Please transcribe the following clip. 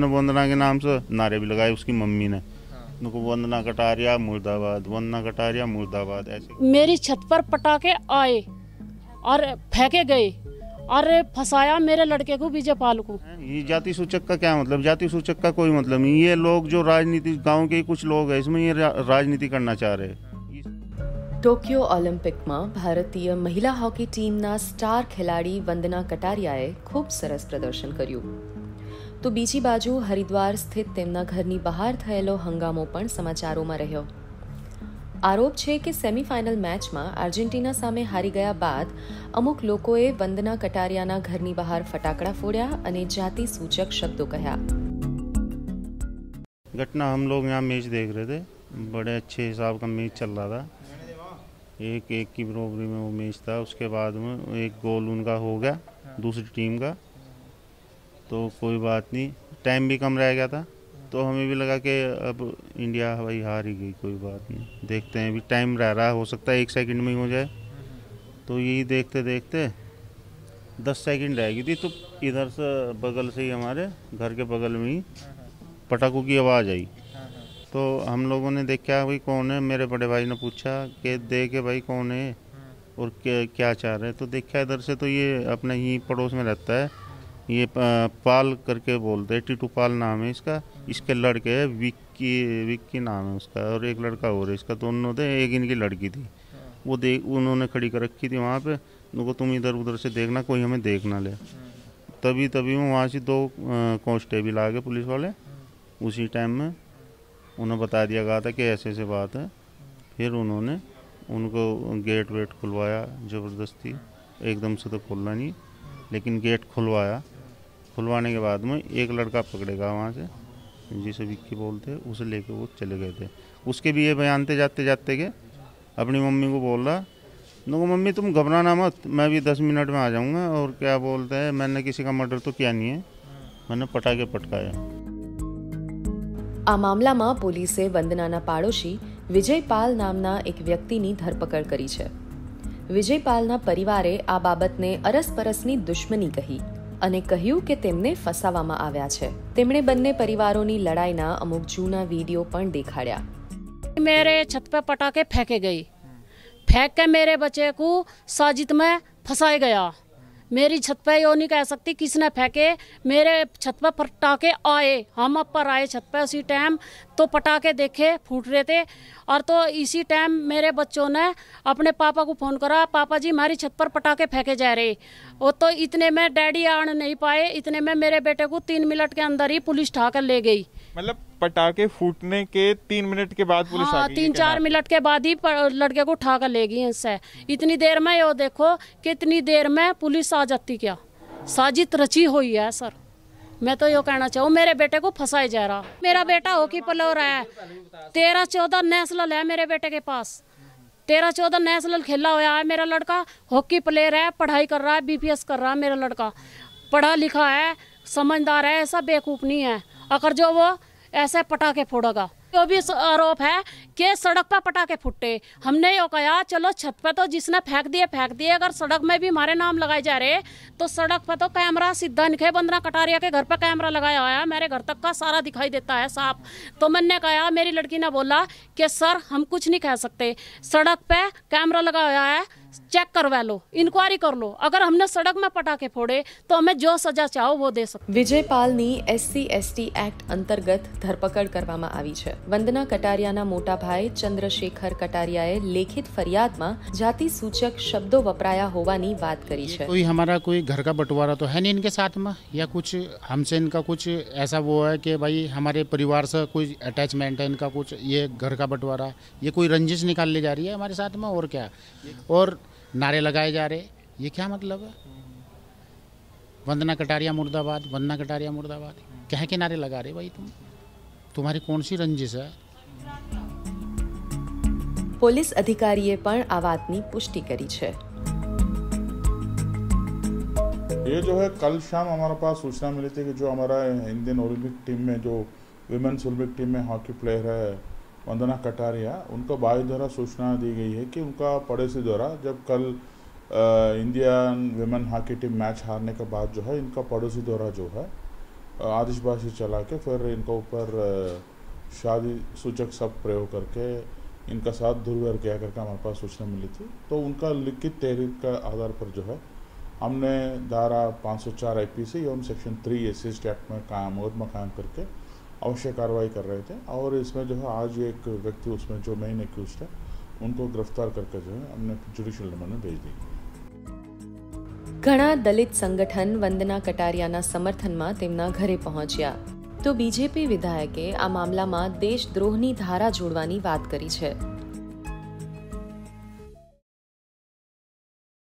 वंदना के नाम से नारे भी लगाए उसकी मम्मी ने हाँ। वंदना कटारिया मुर्दाबाद वंदना कटारिया मुर्दाबाद ऐसे मेरी छत पर पटाखे आए और फेंके गए और फसाया मेरे लड़के को पाल को ये जाति सूचक का क्या मतलब जाति सूचक का कोई मतलब नहीं ये लोग जो राजनीति गांव के कुछ लोग है इसमें ये राजनीति करना चाह रहे टोक्यो ओलम्पिक में भारतीय महिला हॉकी टीम ना स्टार खिलाड़ी वंदना कटारिया खूब सरस प्रदर्शन करू તો બીજી બાજુ હરિદ્વાર સ્થિત તેમના ઘરની બહાર થયેલો હંગામો પણ સમાચારોમાં રહ્યો આરોપ છે કે સેમીફાઇનલ મેચમાં આર્જેન્ટિના સામે હારી ગયા બાદ અમુક લોકોએ વંદના કટારિયાના ઘરની બહાર ફટાકડા ફોડ્યા અને જાતિ સૂચક શબ્દો કહ્યા ઘટના હમ લોગ યહાં મેચ દેખ રહે થે બડે અચ્છે હિસાબ કા મેચ ચલ રહા થા એક એક કી બરોબરી મેં વો મેચ થા ઉસકે બાદ મેં એક ગોલ ઉનકા હો ગયા दूसरी टीम का तो कोई बात नहीं टाइम भी कम रह गया था तो हमें भी लगा कि अब इंडिया हवाई हार ही गई कोई बात नहीं देखते हैं अभी टाइम रह रहा हो सकता है एक सेकंड में ही हो जाए तो यही देखते देखते दस सेकंड रह गई थी तो इधर से बगल से ही हमारे घर के बगल में ही पटाखों की आवाज़ आई तो हम लोगों ने देखा भाई कौन है मेरे बड़े भाई ने पूछा कि देखे भाई कौन है और क्या चाह रहे हैं तो देखा इधर से तो ये अपने ही पड़ोस में रहता है ये पाल करके बोलते हैं टीटू पाल नाम है इसका इसके लड़के है विक्की विक्की नाम है उसका और एक लड़का और है इसका दोनों थे एक इनकी लड़की थी हाँ। वो देख उन्होंने खड़ी कर रखी थी वहाँ पे उनको तुम इधर उधर से देखना कोई हमें देख ना ले हाँ। तभी तभी वो वहाँ से दो कॉन्स्टेबल आ गए पुलिस वाले हाँ। उसी टाइम में उन्हें बता दिया गया था कि ऐसे ऐसे बात है फिर उन्होंने उनको गेट वेट खुलवाया ज़बरदस्ती एकदम से तो खोलना नहीं लेकिन गेट खुलवाया खुलवाने के बाद में एक लड़का पकड़ेगा वहाँ से जिसे विक्की बोलते हैं उसे लेके वो चले गए थे उसके भी ये बयान थे जाते जाते के अपनी मम्मी को बोल रहा देखो मम्मी तुम घबराना मत मैं भी दस मिनट में आ जाऊँगा और क्या बोलते हैं मैंने किसी का मर्डर तो किया नहीं है मैंने पटाखे पटकाया આ મામલામાં પોલીસે વંદનાના પાડોશી વિજયપાલ નામના એક વ્યક્તિની ધરપકડ કરી છે વિજયપાલના પરિવારે આ બાબતને અરસપરસની દુશ્મની કહી અને કહ્યું કે તેમને ફસાવવામાં આવ્યા છે તેમણે બંને પરિવારોની લડાઈના અમુક જૂના વિડીયો પણ દેખાડ્યા મેરે છત પર પટાકે ફેંકે ગઈ ફેંક મેરે मेरे बच्चे को साजिद में फंसाया मेरी छत पर यो नहीं कह सकती किसने फेंके मेरे छत पर पटाखे आए हम ऊपर आए छत पर उसी टाइम तो पटाखे देखे फूट रहे थे और तो इसी टाइम मेरे बच्चों ने अपने पापा को फ़ोन करा पापा जी हमारी छत पर पटाखे फेंके जा रहे वो तो इतने में डैडी आन नहीं पाए इतने में मेरे बेटे को तीन मिनट के अंदर ही पुलिस ठाकर ले गई मतलब पटाखे फूटने के तीन मिनट के बाद पुलिस हाँ, तीन चार मिनट के बाद ही लड़के को उठा कर ले गई इनसे इतनी देर में यो देखो कि इतनी देर में पुलिस आ जाती क्या साजिद रची हुई है सर मैं तो यो कहना चाहूँ मेरे बेटे को फंसाया जा रहा मेरा बेटा हो कि पलो रहा है तेरह चौदह नेशनल है मेरे बेटे के पास तेरह चौदह नेशनल खेला हुआ है मेरा लड़का हॉकी प्लेयर है पढ़ाई कर रहा है बीपीएस कर रहा है मेरा लड़का पढ़ा लिखा है समझदार है ऐसा बेवकूफ़ नहीं है अगर जो वो ऐसे पटाखे फोड़ेगा जो भी आरोप है कि सड़क पर पटाखे फूटे हमने यो कहा चलो छत पर तो जिसने फेंक दिए फेंक दिए अगर सड़क में भी हमारे नाम लगाए जा रहे तो सड़क पर तो कैमरा सीधा निखे बंदना कटारिया के घर पर कैमरा लगाया हुआ है मेरे घर तक का सारा दिखाई देता है साफ तो मैंने कहा मेरी लड़की ने बोला कि सर हम कुछ नहीं कह सकते सड़क पे कैमरा लगा हुआ है चेक करवा लो इंक्वायरी कर लो अगर हमने सड़क में पटाखे फोड़े तो हमें जो सजा चाहो वो दे सकते વિજયપાલની एस એસટી એક્ટ અંતર્ગત ધરપકડ કરવામાં આવી છે વંદના કટારિયાના મોટા ભાઈ ચંદ્રશેખર કટારિયાએ લેખિત ફરિયાદમાં જાતિ સૂચક શબ્દો વપરાયા હોવાની વાત કરી છે कोई हमारा कोई घर का बंटवारा तो है नहीं इनके साथ में या कुछ हमसे इनका कुछ ऐसा वो है कि भाई हमारे परिवार से कोई अटैचमेंट है इनका कुछ ये घर का बंटवारा ये कोई रंजिश निकाल ले जा रही है हमारे साथ में और क्या और नारे लगाए जा रहे ये क्या मतलब है वंदना कटारिया मुर्दाबाद वंदना कटारिया मुर्दाबाद कह के नारे लगा रहे भाई तुम तुम्हारी कौन सी रंजिश है पुलिस अधिकारी પણ આ વાતની પુષ્ટિ કરી ये जो है कल शाम हमारे पास सूचना मिली थी कि जो हमारा इंडियन ओलंपिक टीम में जो वुमेन्स ओलंपिक टीम में हॉकी प्लेयर है वंदना कटारिया उनको वायु द्वारा सूचना दी गई है कि उनका पड़ोसी द्वारा जब कल Indian women hockey team match हारने के बाद जो है इनका पड़ोसी द्वारा जो है आतिशबाजी चला के फिर इनका ऊपर शादी सूचक सब प्रयोग करके इनका साथ दुर्व्यवहार किया करके हमारे पास सूचना मिली थी तो उनका लिखित तहरीर का आधार पर जो है हमने धारा 504 आईपीसी एवं section three S C act में काम मुकदमा कायम करके अवश्य कार्रवाई कर रहे थे और इसमें जो है आज एक व्यक्ति उसमें जो मेन एक्यूज है उनको गिरफ्तार करके जो है हमने जुडिशल रिमांड में भेज दी ઘણા દલિત સંગઠન વંદના કટારિયાના સમર્થનમાં તેમના ઘરે પહોંચ્યા તો બીજેપી વિધાયકે આ મામલામાં દેશદ્રોહની ધારા જોડવાની વાત કરી છે